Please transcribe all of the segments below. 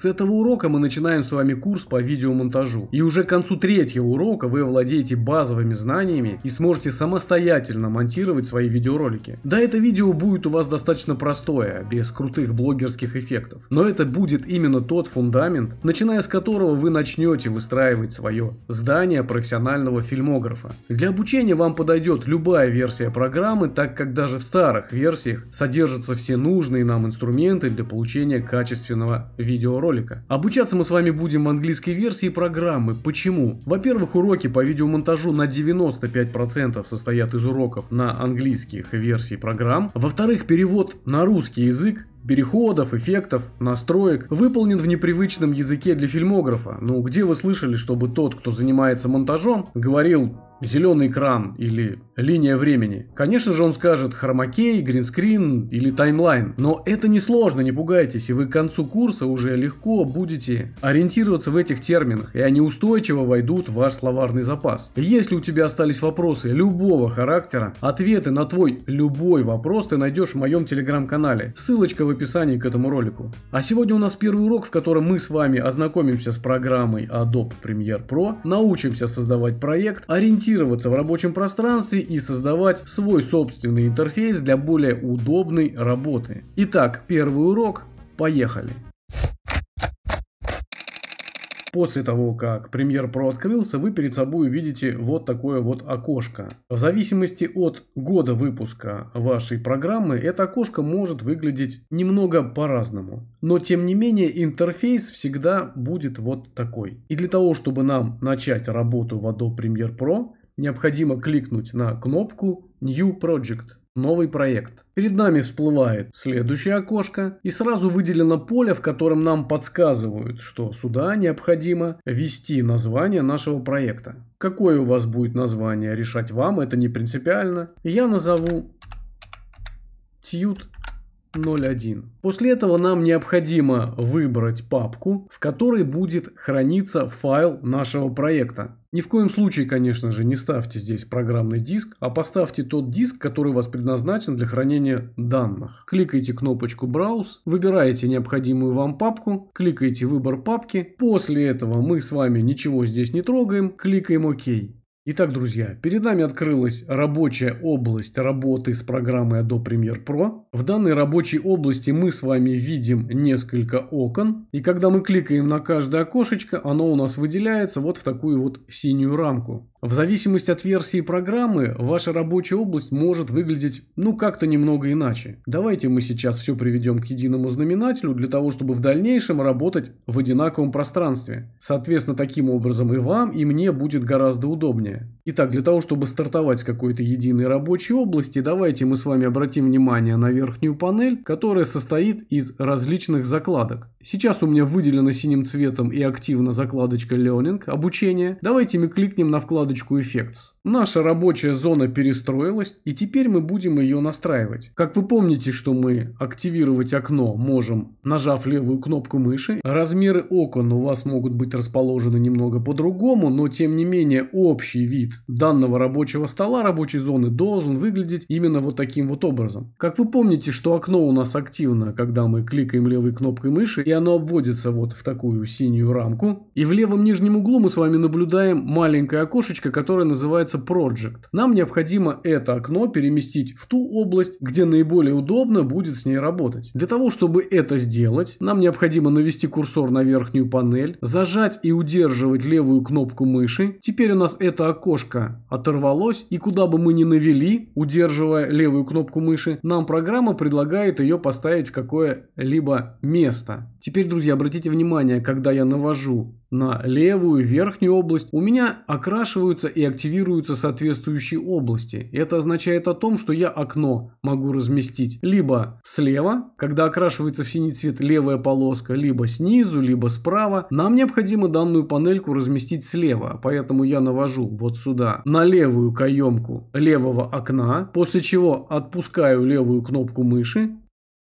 С этого урока мы начинаем с вами курс по видеомонтажу. И уже к концу третьего урока вы овладеете базовыми знаниями и сможете самостоятельно монтировать свои видеоролики. Да, это видео будет у вас достаточно простое, без крутых блогерских эффектов. Но это будет именно тот фундамент, начиная с которого вы начнете выстраивать свое здание профессионального фильмографа. Для обучения вам подойдет любая версия программы, так как даже в старых версиях содержатся все нужные нам инструменты для получения качественного видеоролика ролика. Обучаться мы с вами будем в английской версии программы. Почему? Во-первых, уроки по видеомонтажу на 95% состоят из уроков на английских версий программ. Во-вторых, перевод на русский язык переходов, эффектов, настроек выполнен в непривычном языке для фильмографа. Ну, где вы слышали, чтобы тот, кто занимается монтажом, говорил зеленый экран или линия времени. Конечно же, он скажет хромакей, гринскрин или таймлайн. Но это не сложно, не пугайтесь, и вы к концу курса уже легко будете ориентироваться в этих терминах, и они устойчиво войдут в ваш словарный запас. Если у тебя остались вопросы любого характера, ответы на твой любой вопрос ты найдешь в моем телеграм-канале. Ссылочка в описании к этому ролику. А сегодня у нас первый урок, в котором мы с вами ознакомимся с программой Adobe Premiere Pro, научимся создавать проект, ориентироваться ориентироваться в рабочем пространстве и создавать свой собственный интерфейс для более удобной работы. Итак, первый урок. Поехали! После того, как Premiere Pro открылся, вы перед собой увидите вот такое вот окошко. В зависимости от года выпуска вашей программы, это окошко может выглядеть немного по-разному. Но тем не менее, интерфейс всегда будет вот такой. И для того, чтобы нам начать работу в Adobe Premiere Pro, необходимо кликнуть на кнопку New Project новый проект. Перед нами всплывает следующее окошко и сразу выделено поле, в котором нам подсказывают, что сюда необходимо ввести название нашего проекта. Какое у вас будет название, решать вам, это не принципиально. Я назову Tute 0.1. После этого нам необходимо выбрать папку, в которой будет храниться файл нашего проекта. Ни в коем случае, конечно же, не ставьте здесь программный диск, а поставьте тот диск, который у вас предназначен для хранения данных. Кликайте кнопочку «Браус», выбираете необходимую вам папку, кликаете «Выбор папки». После этого мы с вами ничего здесь не трогаем, кликаем «Ок». Итак, друзья, перед нами открылась рабочая область работы с программой Adobe Premiere Pro. В данной рабочей области мы с вами видим несколько окон. И когда мы кликаем на каждое окошечко, оно у нас выделяется вот в такую вот синюю рамку. В зависимости от версии программы, ваша рабочая область может выглядеть, ну, как-то немного иначе. Давайте мы сейчас все приведем к единому знаменателю для того, чтобы в дальнейшем работать в одинаковом пространстве. Соответственно, таким образом и вам, и мне будет гораздо удобнее. Итак, для того, чтобы стартовать с какой-то единой рабочей области, давайте мы с вами обратим внимание на верхнюю панель, которая состоит из различных закладок. Сейчас у меня выделена синим цветом и активна закладочка Learning, обучение. Давайте мы кликнем на вкладочку Effects. Наша рабочая зона перестроилась, и теперь мы будем ее настраивать. Как вы помните, что мы активировать окно можем, нажав левую кнопку мыши. Размеры окон у вас могут быть расположены немного по-другому, но тем не менее общий вид данного рабочего стола, рабочей зоны, должен выглядеть именно вот таким вот образом. Как вы помните, что окно у нас активно, когда мы кликаем левой кнопкой мыши, и оно обводится вот в такую синюю рамку. И в левом нижнем углу мы с вами наблюдаем маленькое окошечко, которое называется называется Project. Нам необходимо это окно переместить в ту область, где наиболее удобно будет с ней работать. Для того, чтобы это сделать, нам необходимо навести курсор на верхнюю панель, зажать и удерживать левую кнопку мыши. Теперь у нас это окошко оторвалось, и куда бы мы ни навели, удерживая левую кнопку мыши, нам программа предлагает ее поставить в какое-либо место. Теперь, друзья, обратите внимание, когда я навожу на левую верхнюю область у меня окрашиваются и активируются соответствующие области. Это означает о том, что я окно могу разместить либо слева, когда окрашивается в синий цвет левая полоска, либо снизу, либо справа. Нам необходимо данную панельку разместить слева, поэтому я навожу вот сюда на левую каемку левого окна, после чего отпускаю левую кнопку мыши,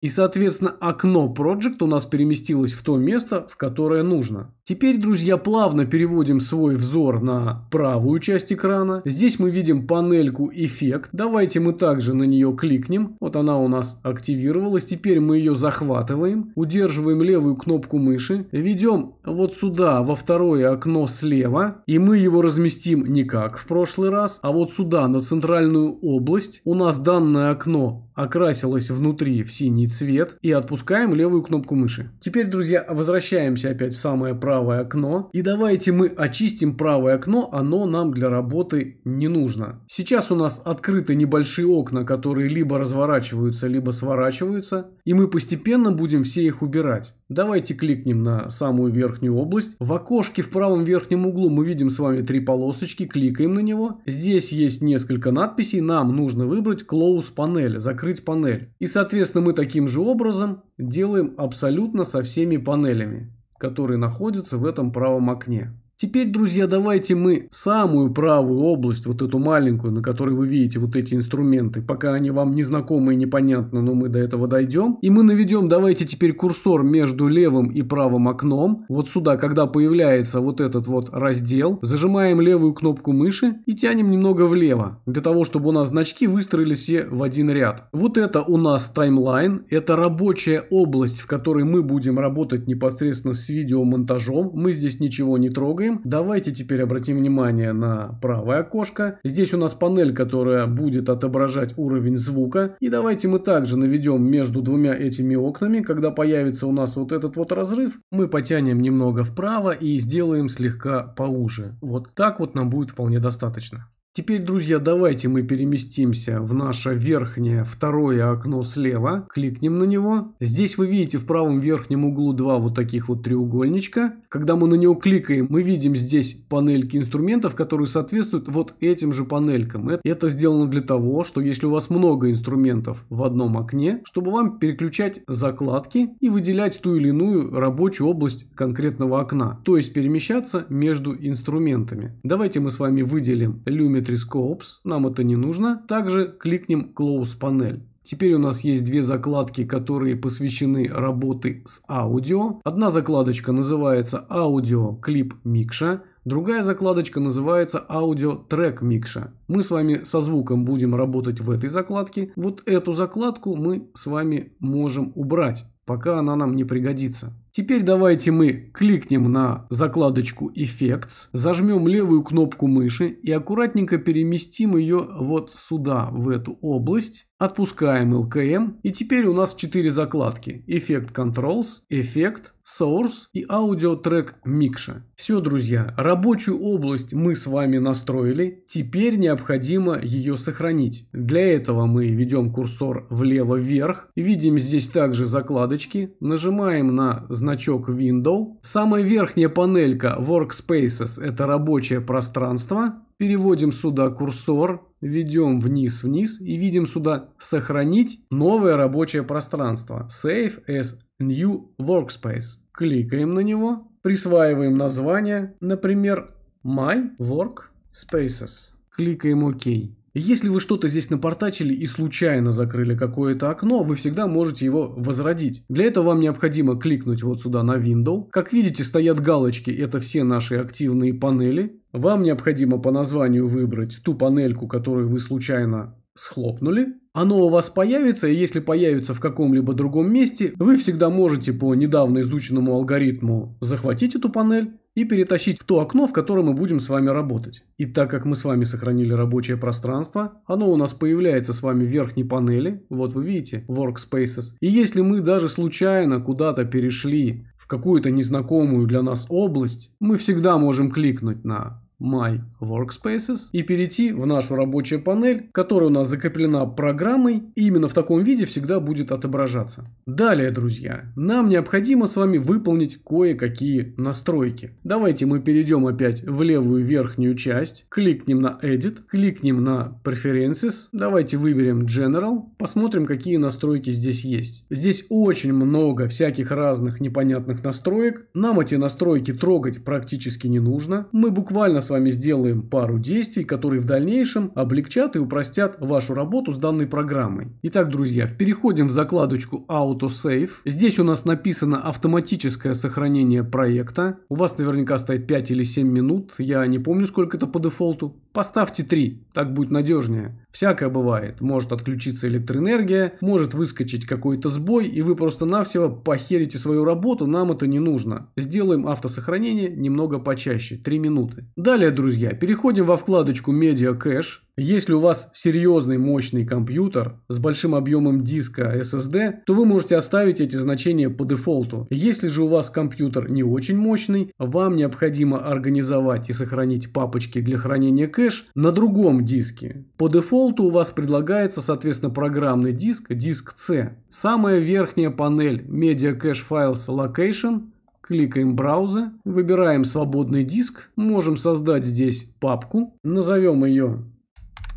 и соответственно окно Project у нас переместилось в то место, в которое нужно. Теперь, друзья, плавно переводим свой взор на правую часть экрана. Здесь мы видим панельку «Эффект». Давайте мы также на нее кликнем. Вот она у нас активировалась. Теперь мы ее захватываем. Удерживаем левую кнопку мыши. Ведем вот сюда, во второе окно слева. И мы его разместим не как в прошлый раз, а вот сюда, на центральную область. У нас данное окно окрасилось внутри в синий цвет. И отпускаем левую кнопку мыши. Теперь, друзья, возвращаемся опять в самое правое правое окно. И давайте мы очистим правое окно, оно нам для работы не нужно. Сейчас у нас открыты небольшие окна, которые либо разворачиваются, либо сворачиваются. И мы постепенно будем все их убирать. Давайте кликнем на самую верхнюю область. В окошке в правом верхнем углу мы видим с вами три полосочки, кликаем на него. Здесь есть несколько надписей, нам нужно выбрать Close панель, закрыть панель. И соответственно мы таким же образом делаем абсолютно со всеми панелями который находится в этом правом окне. Теперь, друзья, давайте мы самую правую область, вот эту маленькую, на которой вы видите вот эти инструменты, пока они вам не знакомы и непонятны, но мы до этого дойдем. И мы наведем, давайте теперь курсор между левым и правым окном. Вот сюда, когда появляется вот этот вот раздел, зажимаем левую кнопку мыши и тянем немного влево, для того, чтобы у нас значки выстроились все в один ряд. Вот это у нас таймлайн, это рабочая область, в которой мы будем работать непосредственно с видеомонтажом. Мы здесь ничего не трогаем режим. Давайте теперь обратим внимание на правое окошко. Здесь у нас панель, которая будет отображать уровень звука. И давайте мы также наведем между двумя этими окнами. Когда появится у нас вот этот вот разрыв, мы потянем немного вправо и сделаем слегка поуже. Вот так вот нам будет вполне достаточно. Теперь, друзья, давайте мы переместимся в наше верхнее второе окно слева. Кликнем на него. Здесь вы видите в правом верхнем углу два вот таких вот треугольничка. Когда мы на него кликаем, мы видим здесь панельки инструментов, которые соответствуют вот этим же панелькам. Это сделано для того, что если у вас много инструментов в одном окне, чтобы вам переключать закладки и выделять ту или иную рабочую область конкретного окна. То есть перемещаться между инструментами. Давайте мы с вами выделим Lumion Geometry Scopes, нам это не нужно. Также кликнем Close Panel. Теперь у нас есть две закладки, которые посвящены работы с аудио. Одна закладочка называется Audio Clip Mixer, другая закладочка называется Audio Track Mixer. Мы с вами со звуком будем работать в этой закладке. Вот эту закладку мы с вами можем убрать, пока она нам не пригодится. Теперь давайте мы кликнем на закладочку Effects, зажмем левую кнопку мыши и аккуратненько переместим ее вот сюда, в эту область. Отпускаем LKM и теперь у нас 4 закладки. Эффект Controls, эффект, Source и аудиотрек Микша. Все, друзья, рабочую область мы с вами настроили, теперь необходимо ее сохранить. Для этого мы ведем курсор влево-вверх, видим здесь также закладочки, нажимаем на значок Window. Самая верхняя панелька Workspaces – это рабочее пространство. Переводим сюда курсор, ведем вниз-вниз и видим сюда «Сохранить новое рабочее пространство» Save as New Workspace. Кликаем на него, присваиваем название, например, My Work Spaces. Кликаем ОК. OK. Если вы что-то здесь напортачили и случайно закрыли какое-то окно, вы всегда можете его возродить. Для этого вам необходимо кликнуть вот сюда на Window. Как видите, стоят галочки, это все наши активные панели. Вам необходимо по названию выбрать ту панельку, которую вы случайно схлопнули. Оно у вас появится, и если появится в каком-либо другом месте, вы всегда можете по недавно изученному алгоритму захватить эту панель и перетащить в то окно, в котором мы будем с вами работать. И так как мы с вами сохранили рабочее пространство, оно у нас появляется с вами в верхней панели, вот вы видите, Workspaces. И если мы даже случайно куда-то перешли в какую-то незнакомую для нас область, мы всегда можем кликнуть на My Workspaces и перейти в нашу рабочую панель, которая у нас закреплена программой и именно в таком виде всегда будет отображаться. Далее, друзья, нам необходимо с вами выполнить кое-какие настройки. Давайте мы перейдем опять в левую верхнюю часть, кликнем на Edit, кликнем на Preferences, давайте выберем General, посмотрим, какие настройки здесь есть. Здесь очень много всяких разных непонятных настроек, нам эти настройки трогать практически не нужно, мы буквально с вами сделаем пару действий, которые в дальнейшем облегчат и упростят вашу работу с данной программой. Итак, друзья, переходим в закладочку Autosave. Здесь у нас написано автоматическое сохранение проекта. У вас наверняка стоит 5 или 7 минут. Я не помню, сколько это по дефолту. Поставьте 3, так будет надежнее. Всякое бывает. Может отключиться электроэнергия, может выскочить какой-то сбой, и вы просто-навсего похерите свою работу, нам это не нужно. Сделаем автосохранение немного почаще, 3 минуты. Далее, друзья, переходим во вкладочку Media Cache. Если у вас серьезный мощный компьютер с большим объемом диска SSD, то вы можете оставить эти значения по дефолту. Если же у вас компьютер не очень мощный, вам необходимо организовать и сохранить папочки для хранения кэш на другом диске. По дефолту у вас предлагается, соответственно, программный диск, диск C. Самая верхняя панель Media Cache Files Location кликаем браузер, выбираем свободный диск, можем создать здесь папку, назовем ее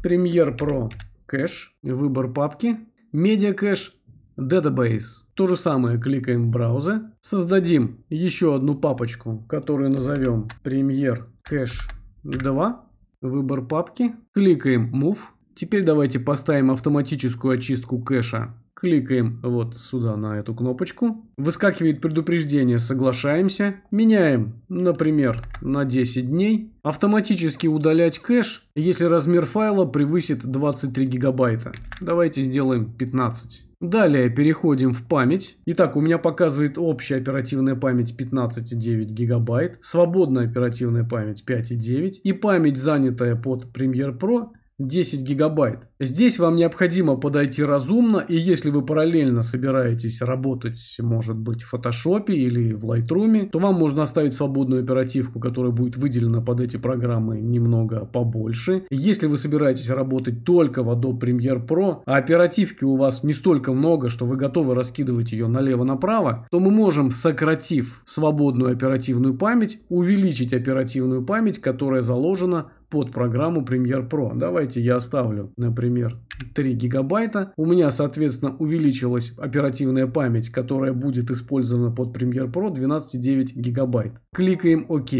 Premiere Pro кэш, выбор папки, Media кэш, Database. То же самое кликаем в браузер. Создадим еще одну папочку, которую назовем Premiere Cache 2. Выбор папки. Кликаем Move. Теперь давайте поставим автоматическую очистку кэша Кликаем вот сюда на эту кнопочку. Выскакивает предупреждение «Соглашаемся». Меняем, например, на 10 дней. Автоматически удалять кэш, если размер файла превысит 23 гигабайта. Давайте сделаем 15. Далее переходим в память. Итак, у меня показывает общая оперативная память 15,9 гигабайт, свободная оперативная память 5,9 и память, занятая под Premiere Pro 10 гигабайт. Здесь вам необходимо подойти разумно, и если вы параллельно собираетесь работать, может быть, в Photoshop или в Lightroom, то вам можно оставить свободную оперативку, которая будет выделена под эти программы немного побольше. Если вы собираетесь работать только в Adobe Premiere Pro, а оперативки у вас не столько много, что вы готовы раскидывать ее налево-направо, то мы можем, сократив свободную оперативную память, увеличить оперативную память, которая заложена под программу Premiere Pro. Давайте я оставлю, например, 3 гигабайта. У меня, соответственно, увеличилась оперативная память, которая будет использована под Premiere Pro 12,9 гигабайт. Кликаем ОК.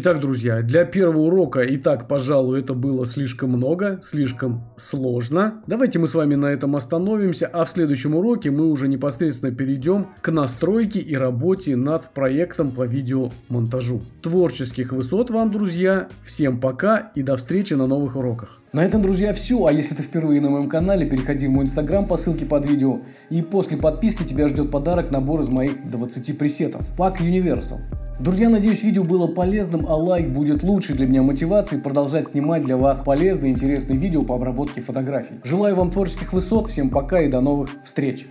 Итак, друзья, для первого урока и так, пожалуй, это было слишком много, слишком сложно. Давайте мы с вами на этом остановимся, а в следующем уроке мы уже непосредственно перейдем к настройке и работе над проектом по видеомонтажу. Творческих высот вам, друзья, всем пока и до встречи на новых уроках. На этом, друзья, все. А если ты впервые на моем канале, переходи в мой инстаграм по ссылке под видео. И после подписки тебя ждет подарок набор из моих 20 пресетов. Пак Universal. Друзья, надеюсь, видео было полезным, а лайк будет лучшей для меня мотивацией продолжать снимать для вас полезные и интересные видео по обработке фотографий. Желаю вам творческих высот, всем пока и до новых встреч!